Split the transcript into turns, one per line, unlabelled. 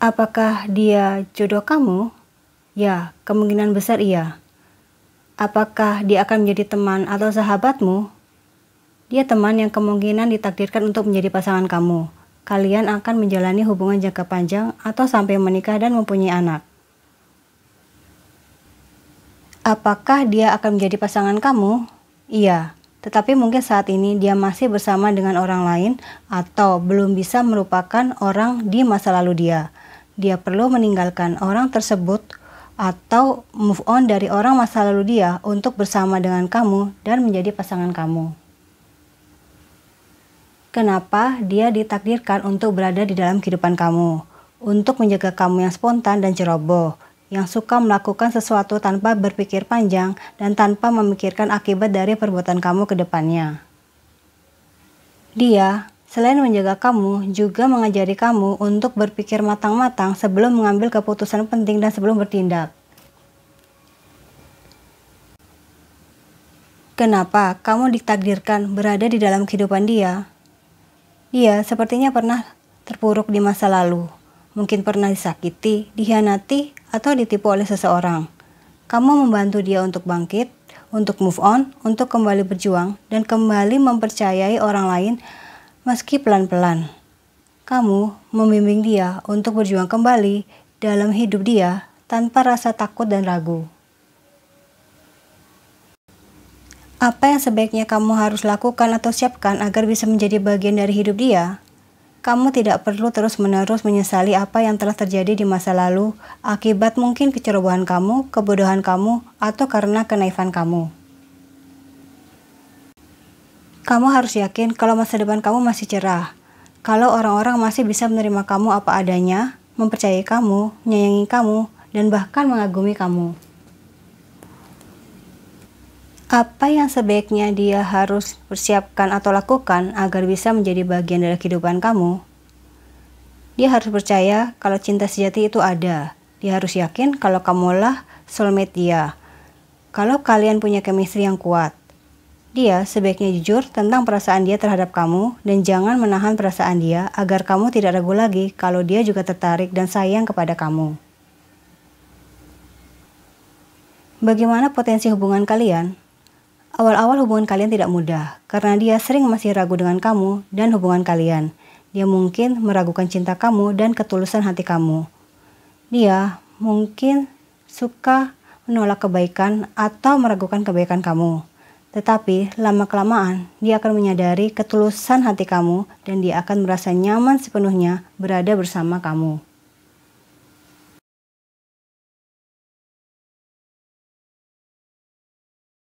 Apakah dia jodoh kamu? Ya, kemungkinan besar iya. Apakah dia akan menjadi teman atau sahabatmu? Dia teman yang kemungkinan ditakdirkan untuk menjadi pasangan kamu. Kalian akan menjalani hubungan jangka panjang atau sampai menikah dan mempunyai anak. Apakah dia akan menjadi pasangan kamu? Iya, tetapi mungkin saat ini dia masih bersama dengan orang lain atau belum bisa merupakan orang di masa lalu dia dia perlu meninggalkan orang tersebut atau move on dari orang masa lalu dia untuk bersama dengan kamu dan menjadi pasangan kamu. Kenapa dia ditakdirkan untuk berada di dalam kehidupan kamu? Untuk menjaga kamu yang spontan dan ceroboh, yang suka melakukan sesuatu tanpa berpikir panjang dan tanpa memikirkan akibat dari perbuatan kamu ke depannya. Dia Selain menjaga kamu, juga mengajari kamu untuk berpikir matang-matang sebelum mengambil keputusan penting dan sebelum bertindak. Kenapa kamu ditakdirkan berada di dalam kehidupan dia? Dia sepertinya pernah terpuruk di masa lalu, mungkin pernah disakiti, dihianati, atau ditipu oleh seseorang. Kamu membantu dia untuk bangkit, untuk move on, untuk kembali berjuang, dan kembali mempercayai orang lain Meski pelan-pelan, kamu membimbing dia untuk berjuang kembali dalam hidup dia tanpa rasa takut dan ragu. Apa yang sebaiknya kamu harus lakukan atau siapkan agar bisa menjadi bagian dari hidup dia? Kamu tidak perlu terus-menerus menyesali apa yang telah terjadi di masa lalu akibat mungkin kecerobohan kamu, kebodohan kamu, atau karena kenaifan kamu. Kamu harus yakin kalau masa depan kamu masih cerah. Kalau orang-orang masih bisa menerima kamu apa adanya, mempercayai kamu, menyayangi kamu, dan bahkan mengagumi kamu. Apa yang sebaiknya dia harus persiapkan atau lakukan agar bisa menjadi bagian dari kehidupan kamu? Dia harus percaya kalau cinta sejati itu ada. Dia harus yakin kalau kamulah soulmate dia. Kalau kalian punya chemistry yang kuat, dia sebaiknya jujur tentang perasaan dia terhadap kamu dan jangan menahan perasaan dia agar kamu tidak ragu lagi kalau dia juga tertarik dan sayang kepada kamu. Bagaimana potensi hubungan kalian? Awal-awal hubungan kalian tidak mudah karena dia sering masih ragu dengan kamu dan hubungan kalian. Dia mungkin meragukan cinta kamu dan ketulusan hati kamu. Dia mungkin suka menolak kebaikan atau meragukan kebaikan kamu tetapi lama-kelamaan dia akan menyadari ketulusan hati kamu dan dia akan merasa nyaman sepenuhnya berada bersama kamu.